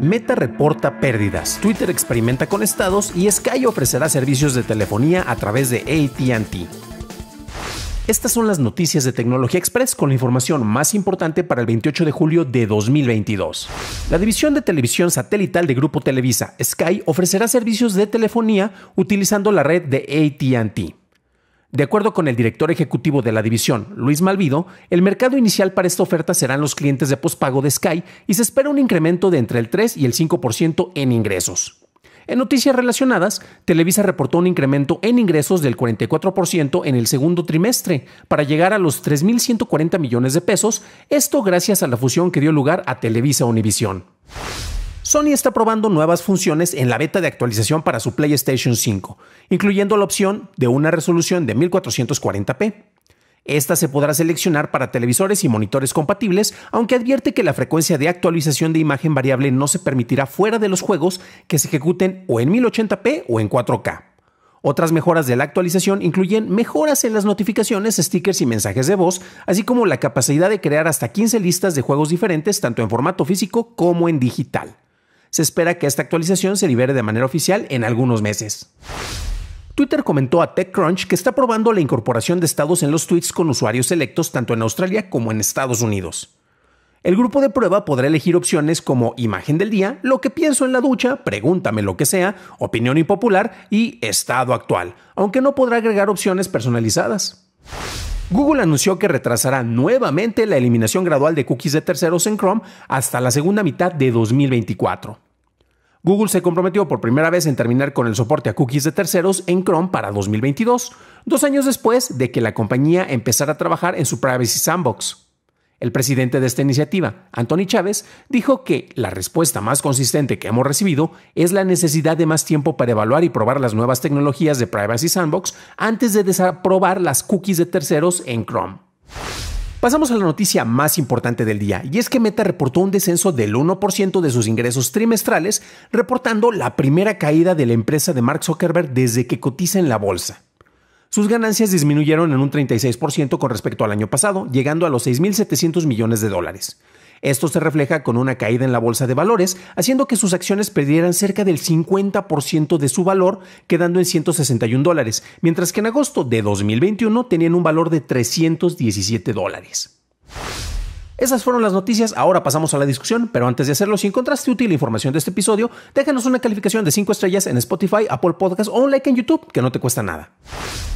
Meta reporta pérdidas, Twitter experimenta con estados y Sky ofrecerá servicios de telefonía a través de ATT. Estas son las noticias de Tecnología Express con la información más importante para el 28 de julio de 2022. La división de televisión satelital de Grupo Televisa, Sky, ofrecerá servicios de telefonía utilizando la red de ATT. De acuerdo con el director ejecutivo de la división, Luis Malvido, el mercado inicial para esta oferta serán los clientes de pospago de Sky y se espera un incremento de entre el 3 y el 5% en ingresos. En noticias relacionadas, Televisa reportó un incremento en ingresos del 44% en el segundo trimestre, para llegar a los 3.140 millones de pesos, esto gracias a la fusión que dio lugar a Televisa Univisión. Sony está probando nuevas funciones en la beta de actualización para su PlayStation 5, incluyendo la opción de una resolución de 1440p. Esta se podrá seleccionar para televisores y monitores compatibles, aunque advierte que la frecuencia de actualización de imagen variable no se permitirá fuera de los juegos que se ejecuten o en 1080p o en 4K. Otras mejoras de la actualización incluyen mejoras en las notificaciones, stickers y mensajes de voz, así como la capacidad de crear hasta 15 listas de juegos diferentes tanto en formato físico como en digital. Se espera que esta actualización se libere de manera oficial en algunos meses. Twitter comentó a TechCrunch que está probando la incorporación de estados en los tweets con usuarios electos tanto en Australia como en Estados Unidos. El grupo de prueba podrá elegir opciones como imagen del día, lo que pienso en la ducha, pregúntame lo que sea, opinión impopular y estado actual, aunque no podrá agregar opciones personalizadas. Google anunció que retrasará nuevamente la eliminación gradual de cookies de terceros en Chrome hasta la segunda mitad de 2024. Google se comprometió por primera vez en terminar con el soporte a cookies de terceros en Chrome para 2022, dos años después de que la compañía empezara a trabajar en su Privacy Sandbox. El presidente de esta iniciativa, Anthony Chávez, dijo que la respuesta más consistente que hemos recibido es la necesidad de más tiempo para evaluar y probar las nuevas tecnologías de Privacy Sandbox antes de desaprobar las cookies de terceros en Chrome. Pasamos a la noticia más importante del día, y es que Meta reportó un descenso del 1% de sus ingresos trimestrales, reportando la primera caída de la empresa de Mark Zuckerberg desde que cotiza en la bolsa. Sus ganancias disminuyeron en un 36% con respecto al año pasado, llegando a los 6.700 millones de dólares. Esto se refleja con una caída en la bolsa de valores, haciendo que sus acciones perdieran cerca del 50% de su valor, quedando en 161 dólares, mientras que en agosto de 2021 tenían un valor de 317 dólares. Esas fueron las noticias, ahora pasamos a la discusión, pero antes de hacerlo, si encontraste útil la información de este episodio, déjanos una calificación de 5 estrellas en Spotify, Apple Podcasts o un like en YouTube, que no te cuesta nada.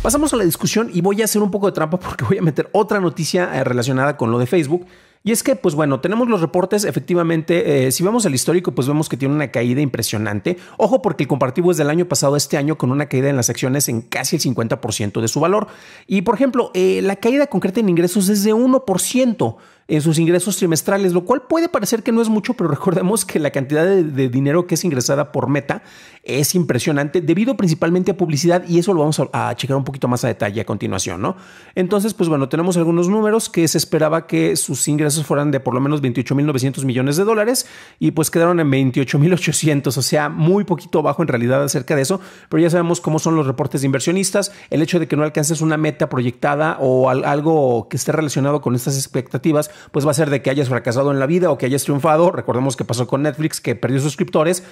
Pasamos a la discusión y voy a hacer un poco de trampa porque voy a meter otra noticia eh, relacionada con lo de Facebook, y es que, pues bueno, tenemos los reportes, efectivamente, eh, si vemos el histórico, pues vemos que tiene una caída impresionante. Ojo porque el comparativo es del año pasado a este año con una caída en las acciones en casi el 50% de su valor. Y por ejemplo, eh, la caída concreta en ingresos es de 1% en sus ingresos trimestrales, lo cual puede parecer que no es mucho, pero recordemos que la cantidad de, dinero que es ingresada por Meta es impresionante, debido principalmente a publicidad, y eso lo vamos a, checar un poquito más a detalle a continuación, ¿no? Entonces, pues bueno, tenemos algunos números que se esperaba que sus ingresos fueran de por lo menos 28.900 millones de dólares, y pues quedaron en 28.800, o sea, muy poquito bajo en realidad acerca de eso, pero ya sabemos cómo son los reportes de inversionistas, el hecho de que no alcances una meta proyectada o algo que esté relacionado con estas expectativas, pues va a ser de que hayas fracasado en la vida o que hayas triunfado. Recordemos que pasó con Netflix, que perdió suscriptores,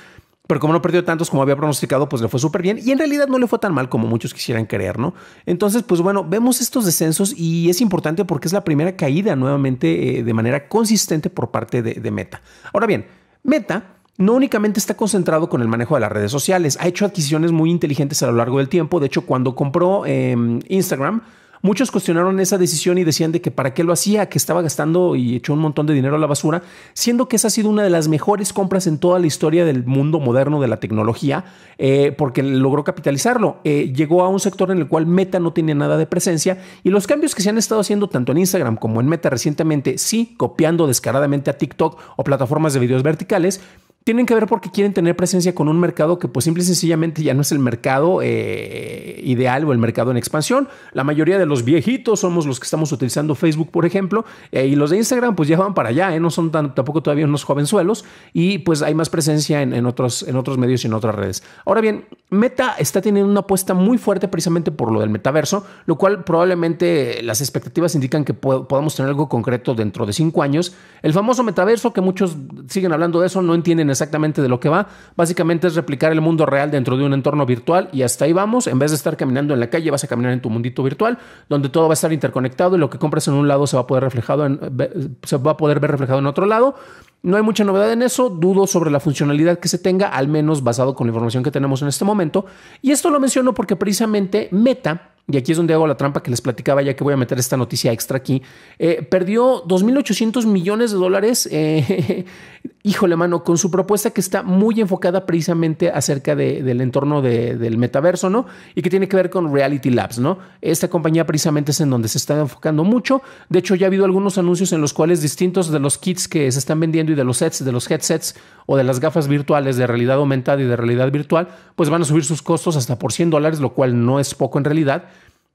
pero como no perdió tantos como había pronosticado, pues le fue súper bien. Y en realidad no le fue tan mal como muchos quisieran creer, ¿no? Entonces, pues bueno, vemos estos descensos y es importante porque es la primera caída nuevamente eh, de manera consistente por parte de, Meta. Ahora bien, Meta no únicamente está concentrado con el manejo de las redes sociales, ha hecho adquisiciones muy inteligentes a lo largo del tiempo. De hecho, cuando compró em, Instagram, Muchos cuestionaron esa decisión y decían de que para qué lo hacía, que estaba gastando y echó un montón de dinero a la basura, siendo que esa ha sido una de las mejores compras en toda la historia del mundo moderno de la tecnología, eh, porque logró capitalizarlo. Eh, llegó a un sector en el cual Meta no tenía nada de presencia y los cambios que se han estado haciendo tanto en Instagram como en Meta recientemente, sí, copiando descaradamente a TikTok o plataformas de videos verticales, tienen que ver porque quieren tener presencia con un mercado que pues simple y sencillamente ya no es el mercado eh, ideal o el mercado en expansión. La mayoría de los viejitos somos los que estamos utilizando Facebook, por ejemplo, eh, y los de Instagram pues ya van para allá, eh, no son tan, tampoco todavía unos jovenzuelos y pues hay más presencia en, otros, medios y en otras redes. Ahora bien, Meta está teniendo una apuesta muy fuerte precisamente por lo del metaverso, lo cual probablemente las expectativas indican que podamos tener algo concreto dentro de cinco años. El famoso metaverso que muchos siguen hablando de eso, no entienden exactamente de lo que va. Básicamente es replicar el mundo real dentro de un entorno virtual y hasta ahí vamos. En vez de estar caminando en la calle, vas a caminar en tu mundito virtual, donde todo va a estar interconectado y lo que compras en un lado se va a poder reflejado en, se va a poder ver reflejado en otro lado. No hay mucha novedad en eso, dudo sobre la funcionalidad que se tenga, al menos basado con la información que tenemos en este momento. Y esto lo menciono porque precisamente Meta y aquí es donde hago la trampa que les platicaba, ya que voy a meter esta noticia extra aquí, eh, perdió 2.800 millones de dólares, eh, híjole mano, con su propuesta que está muy enfocada precisamente acerca del entorno del metaverso, ¿no? Y que tiene que ver con Reality Labs, ¿no? Esta compañía precisamente es en donde se está enfocando mucho. De hecho, ya ha habido algunos anuncios en los cuales distintos de los kits que se están vendiendo y de los sets, de los headsets o de las gafas virtuales de realidad aumentada y de realidad virtual, pues van a subir sus costos hasta por 100 dólares, lo cual no es poco en realidad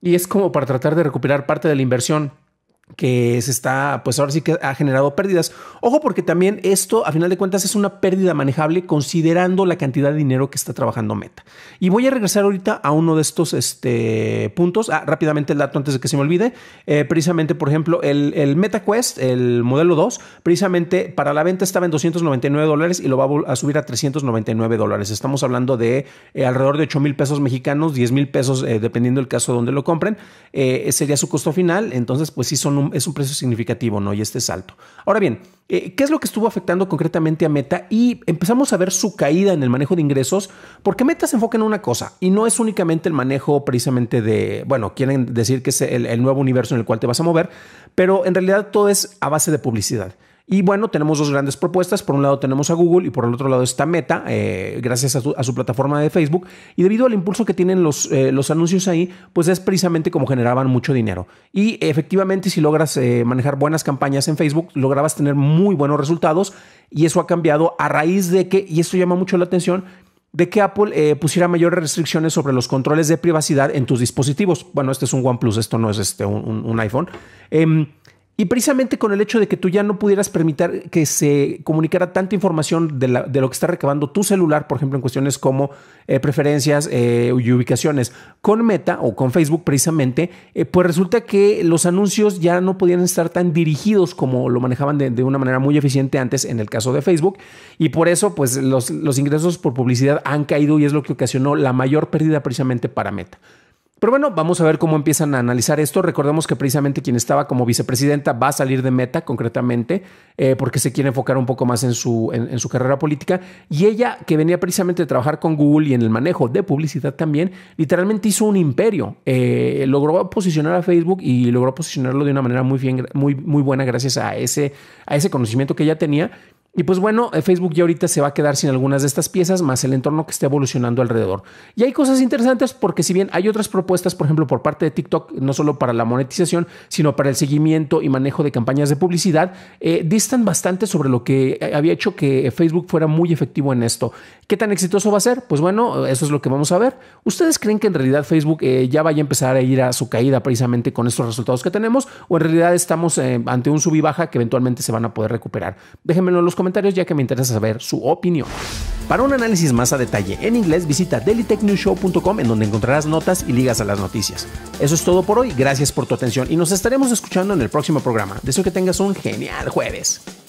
y es como para tratar de recuperar parte de la inversión que se está, pues ahora sí que ha generado pérdidas. Ojo, porque también esto, a final de cuentas, es una pérdida manejable considerando la cantidad de dinero que está trabajando Meta. Y voy a regresar ahorita a uno de estos este, puntos. Ah, rápidamente el dato antes de que se me olvide. Eh, precisamente, por ejemplo, el, el Meta Quest, el modelo 2, precisamente para la venta estaba en 299 dólares y lo va a subir a 399 dólares. Estamos hablando de eh, alrededor de 8 mil pesos mexicanos, 10 mil pesos, eh, dependiendo el caso donde lo compren. sería su costo final. Entonces, pues sí son es un precio significativo, ¿no? Y este es alto. Ahora bien, eh, ¿qué es lo que estuvo afectando concretamente a Meta? Y empezamos a ver su caída en el manejo de ingresos, porque Meta se enfoca en una cosa y no es únicamente el manejo precisamente de, bueno, quieren decir que es el nuevo universo en el cual te vas a mover, pero en realidad todo es a base de publicidad. Y bueno, tenemos dos grandes propuestas. Por un lado tenemos a Google y por el otro lado está Meta, eh, gracias a su, plataforma de Facebook. Y debido al impulso que tienen los, eh, los anuncios ahí, pues es precisamente como generaban mucho dinero. Y efectivamente, si logras eh, manejar buenas campañas en Facebook, lograbas tener muy buenos resultados. Y eso ha cambiado a raíz de que, y esto llama mucho la atención, de que Apple pusiera mayores restricciones sobre los controles de privacidad en tus dispositivos. Bueno, este es un OnePlus, esto no es este, un, iPhone. Em, y precisamente con el hecho de que tú ya no pudieras permitir que se comunicara tanta información de, lo que está recabando tu celular, por ejemplo, en cuestiones como eh, preferencias eh, y ubicaciones, con Meta o con Facebook precisamente, eh, pues resulta que los anuncios ya no podían estar tan dirigidos como lo manejaban de, una manera muy eficiente antes en el caso de Facebook. Y por eso, pues los, los ingresos por publicidad han caído y es lo que ocasionó la mayor pérdida precisamente para Meta. Pero bueno, vamos a ver cómo empiezan a analizar esto. Recordemos que precisamente quien estaba como vicepresidenta va a salir de Meta concretamente eh, porque se quiere enfocar un poco más en su, en, su carrera política. Y ella, que venía precisamente de trabajar con Google y en el manejo de publicidad también, literalmente hizo un imperio. Eh, logró posicionar a Facebook y logró posicionarlo de una manera muy, bien, muy, muy buena gracias a ese, a ese conocimiento que ella tenía y pues bueno, eh, Facebook ya ahorita se va a quedar sin algunas de estas piezas, más el entorno que está evolucionando alrededor. Y hay cosas interesantes porque si bien hay otras propuestas, por ejemplo, por parte de TikTok, no solo para la monetización, sino para el seguimiento y manejo de campañas de publicidad, eh, distan bastante sobre lo que eh, había hecho que Facebook fuera muy efectivo en esto. ¿Qué tan exitoso va a ser? Pues bueno, eso es lo que vamos a ver. ¿Ustedes creen que en realidad Facebook eh, ya vaya a empezar a ir a su caída precisamente con estos resultados que tenemos? ¿O en realidad estamos eh, ante un sub y baja que eventualmente se van a poder recuperar? Déjenmelo en los comentarios ya que me interesa saber su opinión. Para un análisis más a detalle en inglés, visita dailytechnewshow.com en donde encontrarás notas y ligas a las noticias. Eso es todo por hoy, gracias por tu atención y nos estaremos escuchando en el próximo programa. Deseo que tengas un genial jueves.